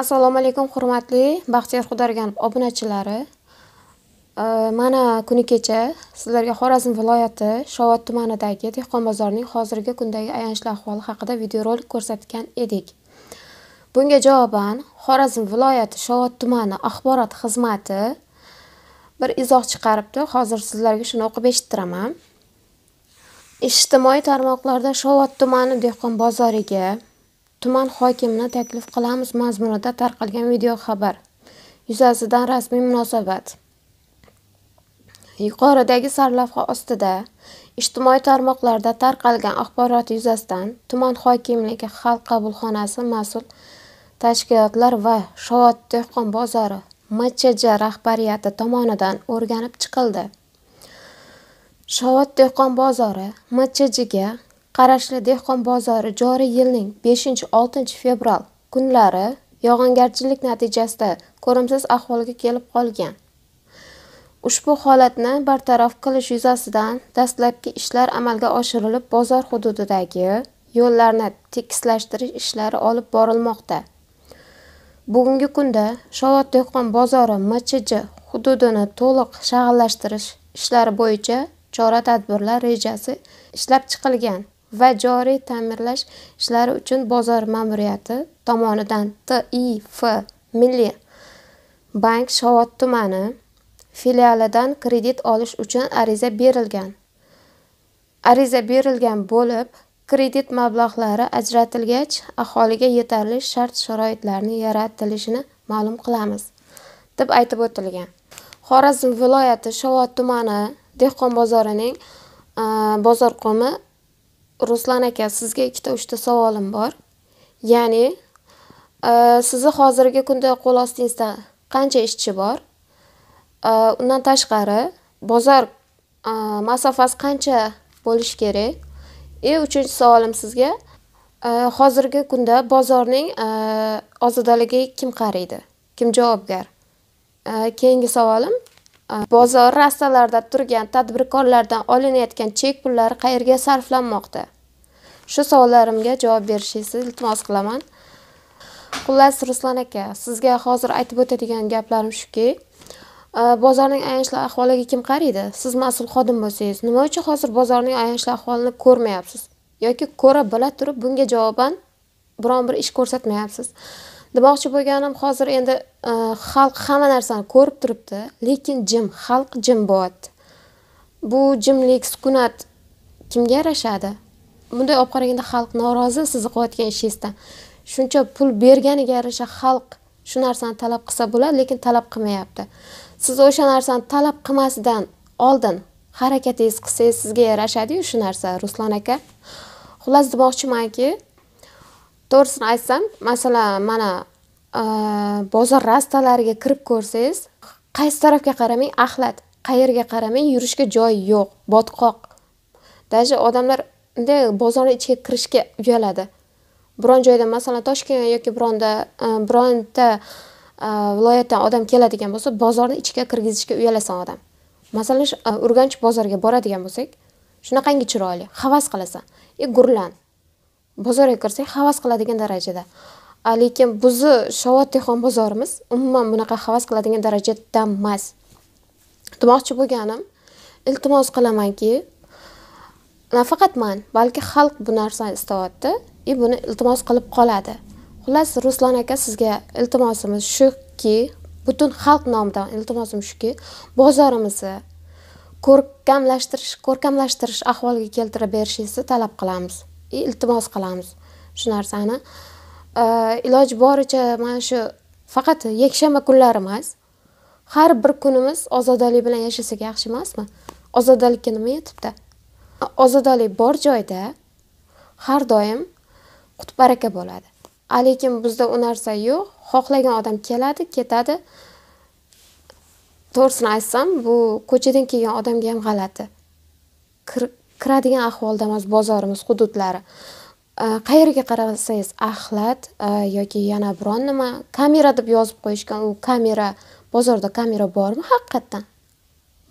assalomu alaykum hurmatli baxtiyor xudargan obunachilari mana kuni kecha sizlarga xorazm viloyati shovot tumanidagi dehqon bozorining hozirgi kundagi ayanchli ahvoli haqida videorolik ko'rsatgan edik bunga javoban xorazm viloyati shovot tumani axborot xizmati bir izoh chiqaribdi hozir sizlarga shuni o'qib eshittiraman ijtimoiy tarmoqlarda shovot tumani dehqon bozoriga tuman hokimini taklif qilamiz mazmunida tarqalgan video xabar yuzasidan rasmiy munosabat yuqoridagi sarlavha ostida ijtimoiy tarmoqlarda tarqalgan axborot yuzasidan tuman hokimligi xalq qabulxonasi mas'ul tashkilotlar va shovot dehqon bozori mchj rahbariyati tomonidan o'rganib chiqildi shovot dehqon bozori mchjga Qarashli dehqon bozori joriy yilning 5-6 fevral kunlari yog'ingarchilik natijasida ko'rimsiz ahvolga kelib qolgan. Ushbu holatni bartaraf qilish yuzasidan dastlabki ishlar amalga oshirilib, bozor hududidagi yo'llarni tekislashtirish ishlari olib borilmoqda. Bugungi kunda Shovot dehqon bozori MCJ hududini to'liq shag'allashtirish ishlari bo'yicha chora-tadbirlar rejasi ishlab chiqilgan. va joriy ta'mirlash ishlari uchun bozor ma'muriyati tomonidan TIF Milliy bank Shovot tumani filialidan kredit olish uchun ariza berilgan. Ariza berilgan bo'lib, kredit mablag'lari ajratilgach, aholiga yetarli shart-sharoitlarni yaratilishini ma'lum qilamiz, deb aytib o'tilgan. Xorazm viloyati Shovot tumani dehqon bozorining bozor qo'mi Ruslan aka, sizga ikkita uchta savolim bor. Ya'ni, e, sizni hozirgi kunda qo'l ostingizda qancha ishchi bor? E, undan tashqari, bozor e, masofasi qancha bo'lishi kerak? И uchinchi savolim sizga, hozirgi kunda bozorning ozodaligiga kim qaraydi? Kim javobgar? Keyingi savolim Э, bozor rastalarda turgan tadbirkorlardan olinayotgan chek pullari qayerga sarflanmoqda shu savollarimga javob berishingizni iltimos qilaman xullas ruslan aka sizga hozir aytib o'tadigan gaplarim shuki e, bozorning ayanchli ahvoliga kim qaraydi siz mas'ul xodim bo'lsangiz nima uchun hozir bozorning ayanchli ahvolini ko'rmayapsiz yoki ko'ra bila turib bunga javoban biron bir ish ko'rsatmayapsiz demoqchi bo'lganim hozir endi e, xalq hamma narsani ko'rib turibdi lekin jim xalq jim bo'lyapti bu jimlik sukunat kimga yarashadi bunday olib qaraganda xalq norozi sizni qilayotgan ishingizdan shuncha pul berganiga yarasha xalq shu narsani talab qilsa bo'ladi lekin talab qilmayapti siz o'sha narsani talab qilmasdan oldin harakatingiz qilsangiz sizga yarashadiyu shu narsa ruslan aka xullas demoqchimanki to'g'risini aytsam masalan mana e, bozor rastalariga kirib ko'rsangiz qaysi tarafga qaramang axlat qayerga qaramang yurishga joy yo'q botqoq даже odamlar bunday bozorni ichiga kirishga uyaladi biron joyda masalan toshkent yoki bironda e, bironta e, viloyatdan odam keladigan bo'lsa bozorni ichiga kirgizishga uyalasan odam masalan urganch bozoriga boradigan bo'lsak shunaqangi chiroyli havas qilasan и gurlan bozorga kirsak havas qiladigan darajada lekin bizni shovot dehqon bozorimiz umuman bunaqa havas qiladigan darajada emas demoqchi bo'lganim iltimos qilamanki nafaqat man balki xalq bu narsani istayapti и e, buni iltimos qilib qoladi xullas ruslan aka sizga iltimosimiz shuki butun xalq nomidan iltimosim shuki bozorimizni ko'rkamlashtirish ko'rkamlashtirish ahvoliga keltirib berishingizni talab qilamiz iltimos qilamiz shu narsani iloji boricha mana shu faqat yakshanba kunlari emas har bir kunimiz ozodalik bilan yashasak yaxshi emasmi ozodalikka nima yetibdi ozodalik bor joyda har doim qutbaraka bo'ladi lekin bizda u narsa yo'q xohlagan odam keladi ketadi to'g'risini aytsam bu ko'chadan kelgan odamga ham g'alati kiradigan ahvolda emas bozorimiz hududlari qayerga qarasangiz axlat yoki yana biron nima kamera deb yozib qo'yishgan u kamera bozorda kamera bormi haqiqatdan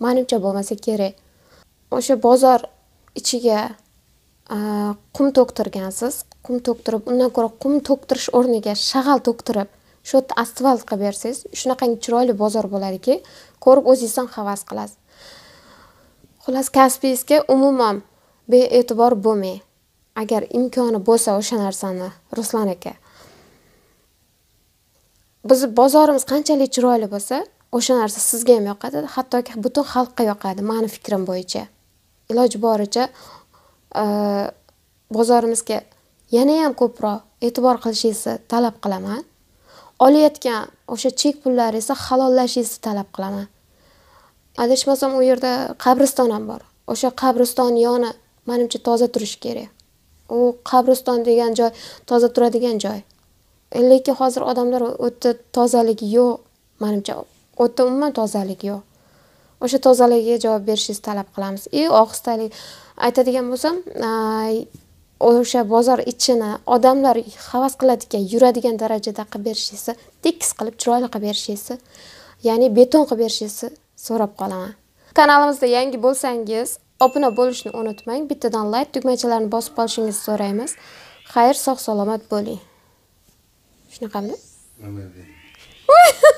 manimcha bo'lmasa kerak o'sha bozor ichiga qum to'ktirgansiz qum to'ktirib undan ko'ra qum to'ktirish o'rniga shag'al to'ktirib shu yerda asfalt qilib bersangiz shunaqangi chiroyli bozor bo'ladiki ko'rib o'zingiz ham havas qilasiz xullas kasbingizga umuman bee'tibor bo'lmang agar imkoni bo'lsa o'sha narsani ruslan aka biz bozorimiz qanchalik chiroyli bo'lsa o'sha narsa sizga ham yoqadi hattoki butun xalqqa yoqadi mani fikrim bo'yicha iloji boricha e, bozorimizga yana ham ko'proq e'tibor qilishingizni talab qilaman olayotgan o'sha chek pullaringizni halollashingizni talab qilaman adashmasam u yerda qabriston ham bor o'sha qabriston yoni manimcha toza turishi kerak u qabriston degan joy toza turadigan joy lekin hozir odamlar o'tda tozalik yo'q manimcha o'tda umuman tozalik yo'q o'sha tozaligiga javob berishingizni talab qilamiz и ohistalik aytadigan bo'lsam o'sha bozor ichini odamlar havas qiladigan yuradigan darajada qilib berishingizni tekis qilib chiroyli qilib berishingizni ya'ni beton qilib berishingizni so'rab qolaman kanalimizda yangi bo'lsangiz obuna bo'lishni unutmang bittadan layk tugmachalarini bosib qolishingizni so'raymiz xayr sog' salomat bo'ling shunaqami